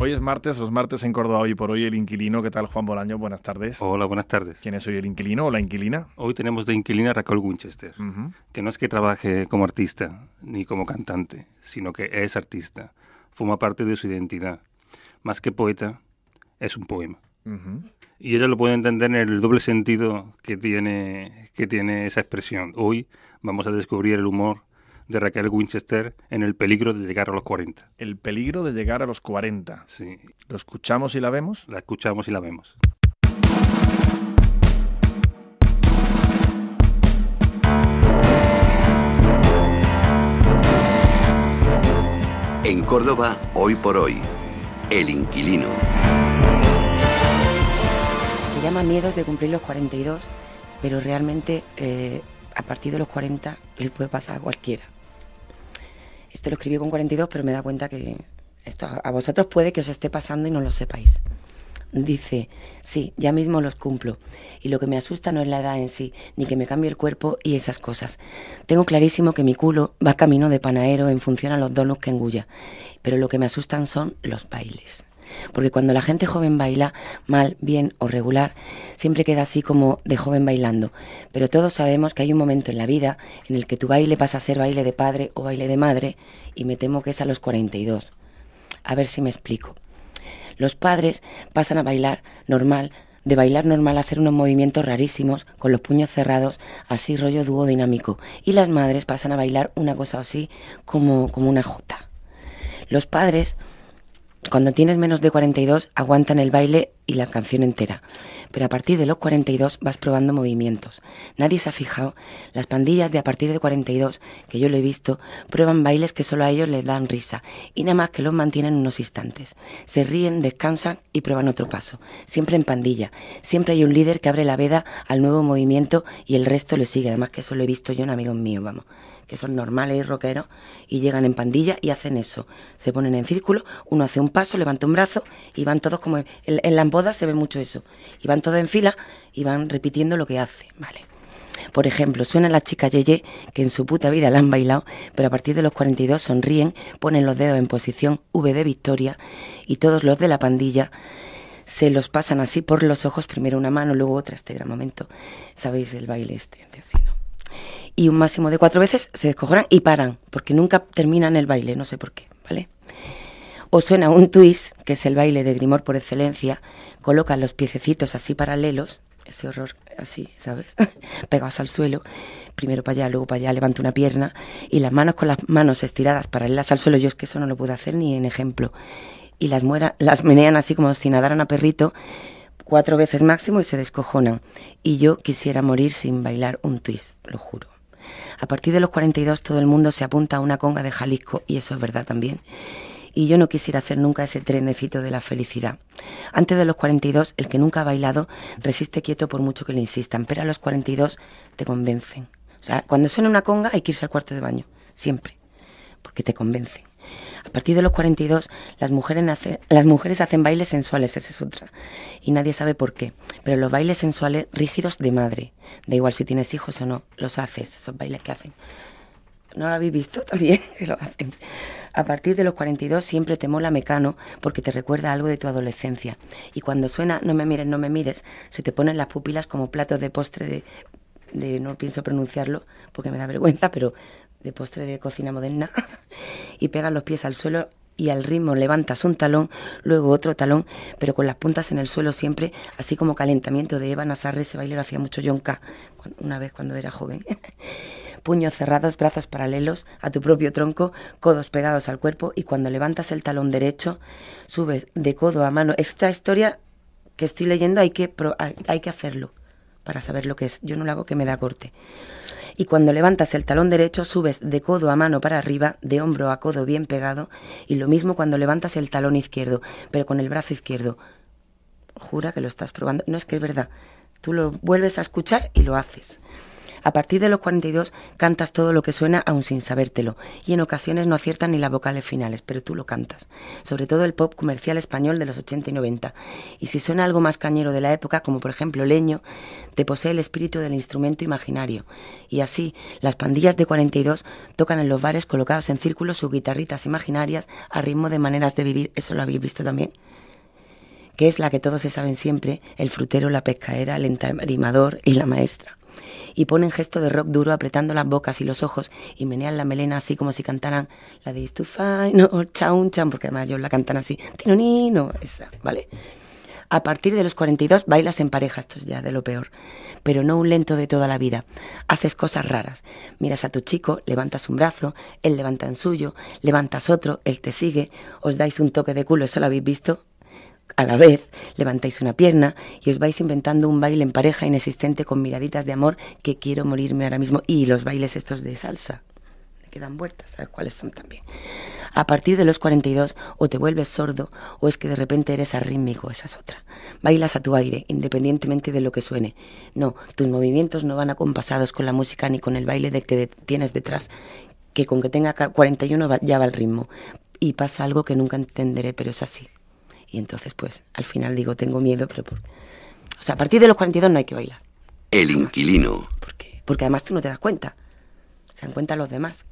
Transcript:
Hoy es martes, los martes en Córdoba, y por hoy el inquilino. ¿Qué tal, Juan Bolaño? Buenas tardes. Hola, buenas tardes. ¿Quién es hoy el inquilino o la inquilina? Hoy tenemos de inquilina a Raquel Winchester, que no es que trabaje como artista ni como cantante, sino que es artista. Forma parte de su identidad. Más que poeta, es un poema. Y ella lo puede entender en el doble sentido que tiene, que tiene esa expresión. Hoy vamos a descubrir el humor de Raquel Winchester en El peligro de llegar a los 40. El peligro de llegar a los 40. Sí. ¿Lo escuchamos y la vemos? La escuchamos y la vemos. En Córdoba, hoy por hoy, El Inquilino. Se llama Miedos de cumplir los 42, pero realmente eh, a partir de los 40 le puede pasar a cualquiera. Este lo escribió con 42, pero me da cuenta que esto a vosotros puede que os esté pasando y no lo sepáis. Dice, sí, ya mismo los cumplo. Y lo que me asusta no es la edad en sí, ni que me cambie el cuerpo y esas cosas. Tengo clarísimo que mi culo va camino de panadero en función a los donos que engulla. Pero lo que me asustan son los bailes porque cuando la gente joven baila, mal, bien o regular, siempre queda así como de joven bailando. Pero todos sabemos que hay un momento en la vida en el que tu baile pasa a ser baile de padre o baile de madre, y me temo que es a los 42. A ver si me explico. Los padres pasan a bailar normal, de bailar normal a hacer unos movimientos rarísimos, con los puños cerrados, así rollo dúo dinámico. Y las madres pasan a bailar una cosa así como, como una jota. Los padres cuando tienes menos de 42 aguantan el baile y la canción entera, pero a partir de los 42 vas probando movimientos. Nadie se ha fijado, las pandillas de a partir de 42, que yo lo he visto, prueban bailes que solo a ellos les dan risa y nada más que los mantienen unos instantes. Se ríen, descansan y prueban otro paso, siempre en pandilla. Siempre hay un líder que abre la veda al nuevo movimiento y el resto lo sigue, además que eso lo he visto yo en amigos míos, vamos que son normales y roqueros y llegan en pandilla y hacen eso. Se ponen en círculo, uno hace un paso, levanta un brazo y van todos como... En, las bodas se ve mucho eso. Y van todos en fila y van repitiendo lo que hace, ¿vale? Por ejemplo, suena la chica Yeye, que en su puta vida la han bailado, pero a partir de los 42 sonríen, ponen los dedos en posición V de victoria y todos los de la pandilla se los pasan así por los ojos, primero una mano, luego otra, este gran momento. Sabéis el baile este, Y un máximo de cuatro veces se descojonan y paran, porque nunca terminan el baile, no sé por qué, ¿vale? o suena un twist, que es el baile de Grimor por excelencia, colocan los piececitos así paralelos, ese horror así, ¿sabes? Pegados al suelo, primero para allá, luego para allá, levanta una pierna y las manos con las manos estiradas paralelas al suelo, yo es que eso no lo puedo hacer ni en ejemplo. Y las, muera, las menean así como si nadaran a perrito cuatro veces máximo y se descojonan. Y yo quisiera morir sin bailar un twist, lo juro. A partir de los 42 todo el mundo se apunta a una conga de Jalisco y eso es verdad también y yo no quisiera hacer nunca ese trenecito de la felicidad. Antes de los 42, el que nunca ha bailado resiste quieto por mucho que le insistan, pero a los 42 te convencen. O sea, cuando suena una conga hay que irse al cuarto de baño, siempre, porque te convencen. A partir de los 42, las mujeres, las mujeres hacen bailes sensuales, Ese es otra, y nadie sabe por qué, pero los bailes sensuales rígidos de madre, da igual si tienes hijos o no, los haces, esos bailes que hacen ¿No lo habéis visto también? Que A partir de los 42 siempre te mola Mecano porque te recuerda algo de tu adolescencia. Y cuando suena No me mires, no me mires, se te ponen las pupilas como platos de postre de, no pienso pronunciarlo porque me da vergüenza, pero de postre de cocina moderna. y pegas los pies al suelo y al ritmo levantas un talón, luego otro talón, pero con las puntas en el suelo siempre, así como calentamiento de Eva Nazarre, ese baile hacía mucho John una vez cuando era joven. puños cerrados, brazos paralelos a tu propio tronco, codos pegados al cuerpo y cuando levantas el talón derecho, subes de codo a mano. Esta historia que estoy leyendo hay que, hay que hacerlo para saber lo que es. Yo no lo hago que me da corte. Y cuando levantas el talón derecho, subes de codo a mano para arriba, de hombro a codo bien pegado, y lo mismo cuando levantas el talón izquierdo, pero con el brazo izquierdo. Jura que lo estás probando. No es que es verdad. Tú lo vuelves a escuchar y lo haces. A partir de los 42 cantas todo lo que suena aún sin sabértelo y en ocasiones no aciertan ni las vocales finales, pero tú lo cantas, sobre todo el pop comercial español de los 80 y 90. Y si suena algo más cañero de la época, como por ejemplo Leño, te posee el espíritu del instrumento imaginario. Y así, las pandillas de 42 tocan en los bares colocados en círculos sus guitarritas imaginarias a ritmo de maneras de vivir, eso lo habéis visto también que es la que todos se saben siempre, el frutero, la pescaera, el entarimador y la maestra y ponen gesto de rock duro apretando las bocas y los ojos y menean la melena así como si cantaran la de Fine no, chaun, chan, porque además ellos la cantan así, esa, ¿vale? A partir de los 42 bailas en pareja, esto es ya de lo peor, pero no un lento de toda la vida. Haces cosas raras. Miras a tu chico, levantas un brazo, él levanta en suyo, levantas otro, él te sigue, os dais un toque de culo, eso lo habéis visto, a la vez levantáis una pierna y os vais inventando un baile en pareja inexistente con miraditas de amor que quiero morirme ahora mismo y los bailes estos de salsa me quedan vueltas, ¿sabes cuáles son también? A partir de los 42 o te vuelves sordo o es que de repente eres arrítmico, esa es otra. Bailas a tu aire, independientemente de lo que suene. No, tus movimientos no van acompasados con la música ni con el baile de que tienes detrás, que con que tenga 41 ya va el ritmo. Y pasa algo que nunca entenderé, pero es así. Y entonces, pues, al final digo, tengo miedo, pero... Por... O sea, a partir de los 42 no hay que bailar. El inquilino. inquilino. qué? porque además tú no te das cuenta. Se dan cuenta los demás.